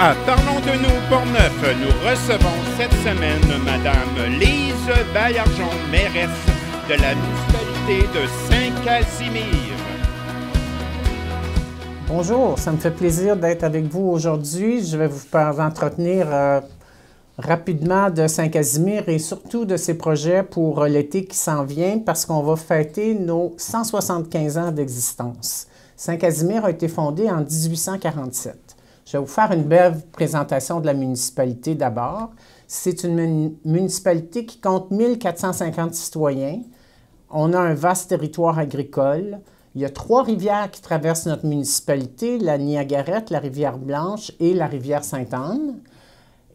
Ah, parlons de nous pour neuf, nous recevons cette semaine Madame Lise Bayarjon, mairesse de la municipalité de Saint-Casimir. Bonjour, ça me fait plaisir d'être avec vous aujourd'hui. Je vais vous entretenir euh, rapidement de Saint-Casimir et surtout de ses projets pour euh, l'été qui s'en vient parce qu'on va fêter nos 175 ans d'existence. Saint-Casimir a été fondé en 1847. Je vais vous faire une brève présentation de la municipalité d'abord. C'est une municipalité qui compte 1450 citoyens. On a un vaste territoire agricole. Il y a trois rivières qui traversent notre municipalité, la Niagarette, la rivière Blanche et la rivière Sainte-Anne.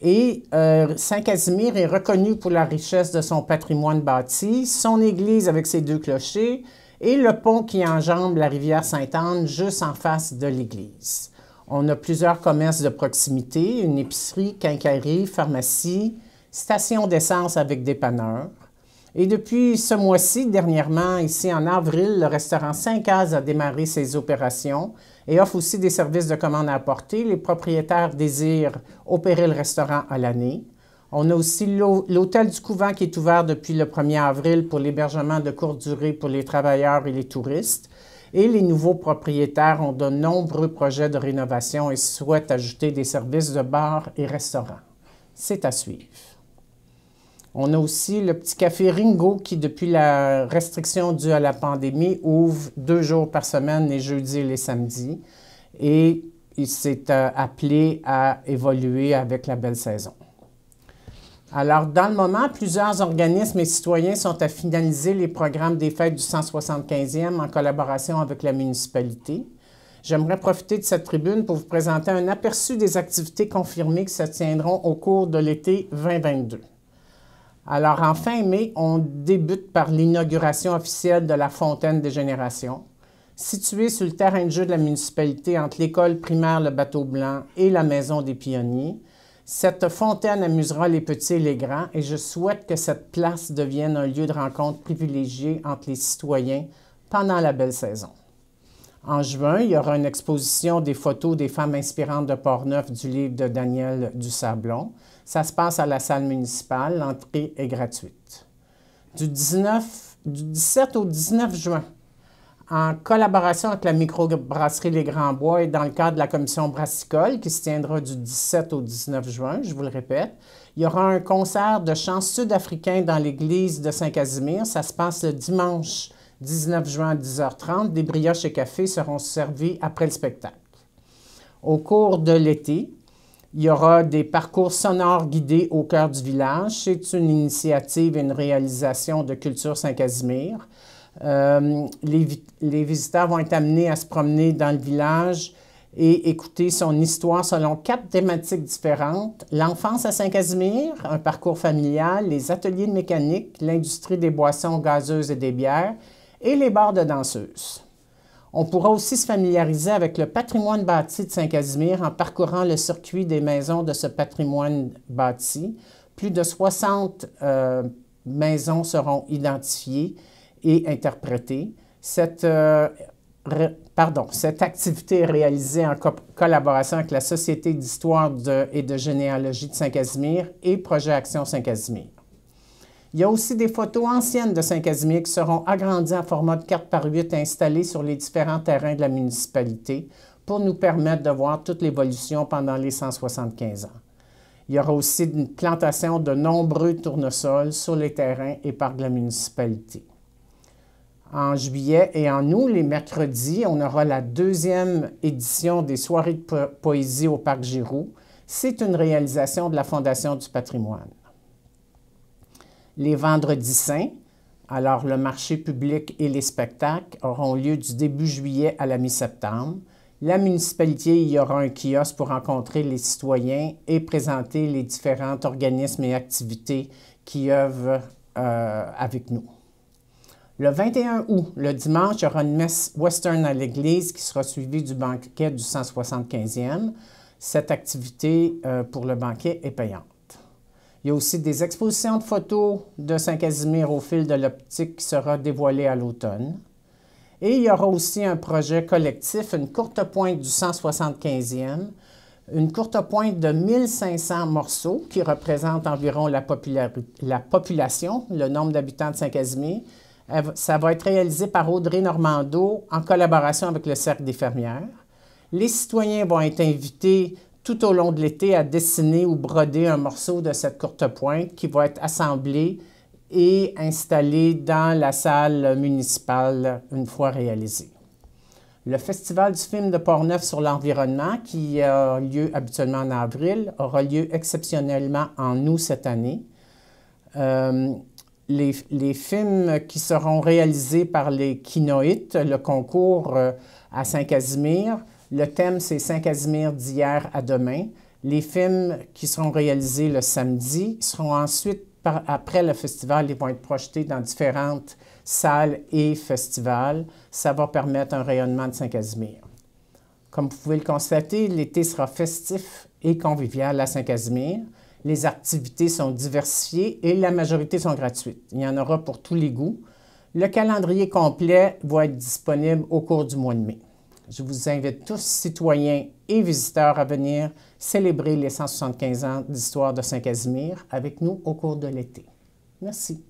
Et euh, Saint-Casimir est reconnu pour la richesse de son patrimoine bâti, son église avec ses deux clochers et le pont qui enjambe la rivière Sainte-Anne juste en face de l'église. On a plusieurs commerces de proximité, une épicerie, quincaillerie, pharmacie, station d'essence avec dépanneur. Et depuis ce mois-ci, dernièrement, ici en avril, le restaurant 5 a démarré ses opérations et offre aussi des services de commande à apporter. Les propriétaires désirent opérer le restaurant à l'année. On a aussi l'hôtel du couvent qui est ouvert depuis le 1er avril pour l'hébergement de courte durée pour les travailleurs et les touristes. Et les nouveaux propriétaires ont de nombreux projets de rénovation et souhaitent ajouter des services de bars et restaurants. C'est à suivre. On a aussi le petit café Ringo qui, depuis la restriction due à la pandémie, ouvre deux jours par semaine, les jeudis et les samedis. Et il s'est euh, appelé à évoluer avec la belle saison. Alors, dans le moment, plusieurs organismes et citoyens sont à finaliser les programmes des fêtes du 175e en collaboration avec la municipalité. J'aimerais profiter de cette tribune pour vous présenter un aperçu des activités confirmées qui se tiendront au cours de l'été 2022. Alors, en fin mai, on débute par l'inauguration officielle de la Fontaine des Générations, située sur le terrain de jeu de la municipalité entre l'école primaire Le Bateau Blanc et la Maison des Pionniers. Cette fontaine amusera les petits et les grands et je souhaite que cette place devienne un lieu de rencontre privilégié entre les citoyens pendant la belle saison. En juin, il y aura une exposition des photos des femmes inspirantes de Portneuf du livre de Daniel Dussablon. Ça se passe à la salle municipale. L'entrée est gratuite. Du, du 17 au 19 juin, en collaboration avec la microbrasserie Les Grands Bois et dans le cadre de la commission brassicole qui se tiendra du 17 au 19 juin, je vous le répète. Il y aura un concert de chants sud-africains dans l'église de Saint-Casimir. Ça se passe le dimanche 19 juin à 10h30. Des brioches et cafés seront servis après le spectacle. Au cours de l'été, il y aura des parcours sonores guidés au cœur du village. C'est une initiative et une réalisation de Culture Saint-Casimir. Euh, les, visiteurs vont être amenés à se promener dans le village et écouter son histoire selon quatre thématiques différentes. L'enfance à Saint-Casimir, un parcours familial, les ateliers de mécanique, l'industrie des boissons gazeuses et des bières et les bars de danseuses. On pourra aussi se familiariser avec le patrimoine bâti de Saint-Casimir en parcourant le circuit des maisons de ce patrimoine bâti. Plus de 60 euh, maisons seront identifiées et interpréter Cette, euh, pardon, cette activité est réalisée en collaboration avec la Société d'histoire et de généalogie de Saint-Casimir et Projet Action Saint-Casimir. Il y a aussi des photos anciennes de Saint-Casimir qui seront agrandies en format de 4 par 8 installées sur les différents terrains de la municipalité pour nous permettre de voir toute l'évolution pendant les 175 ans. Il y aura aussi une plantation de nombreux tournesols sur les terrains et parcs de la municipalité en juillet et en août, les mercredis, on aura la deuxième édition des soirées de poésie au Parc Giroux. C'est une réalisation de la Fondation du patrimoine. Les vendredis saints, alors le marché public et les spectacles auront lieu du début juillet à la mi-septembre. La municipalité y aura un kiosque pour rencontrer les citoyens et présenter les différents organismes et activités qui œuvrent euh, avec nous. Le 21 août, le dimanche, il y aura une messe western à l'église qui sera suivie du banquet du 175e. Cette activité euh, pour le banquet est payante. Il y a aussi des expositions de photos de Saint-Casimir au fil de l'optique qui sera dévoilée à l'automne. Et il y aura aussi un projet collectif, une courte pointe du 175e, une courte pointe de 1500 morceaux qui représente environ la, la population, le nombre d'habitants de Saint-Casimir, ça va être réalisé par Audrey Normando en collaboration avec le Cercle des fermières. Les citoyens vont être invités tout au long de l'été à dessiner ou broder un morceau de cette courte pointe qui va être assemblé et installé dans la salle municipale une fois réalisée. Le Festival du film de Portneuf sur l'environnement, qui a lieu habituellement en avril, aura lieu exceptionnellement en août cette année. Euh, les, films qui seront réalisés par les Kinoïtes, le concours euh, à Saint-Casimir. Le thème, c'est Saint-Casimir d'hier à demain. Les films qui seront réalisés le samedi seront ensuite, après le festival, ils vont être projetés dans différentes salles et festivals. Ça va permettre un rayonnement de Saint-Casimir. Comme vous pouvez le constater, l'été sera festif et convivial à Saint-Casimir les activités sont diversifiées et la majorité sont gratuites. Il y en aura pour tous les goûts. Le calendrier complet va être disponible au cours du mois de mai. Je vous invite tous, citoyens et visiteurs, à venir célébrer les 175 ans d'histoire de Saint-Casimir avec nous au cours de l'été. Merci.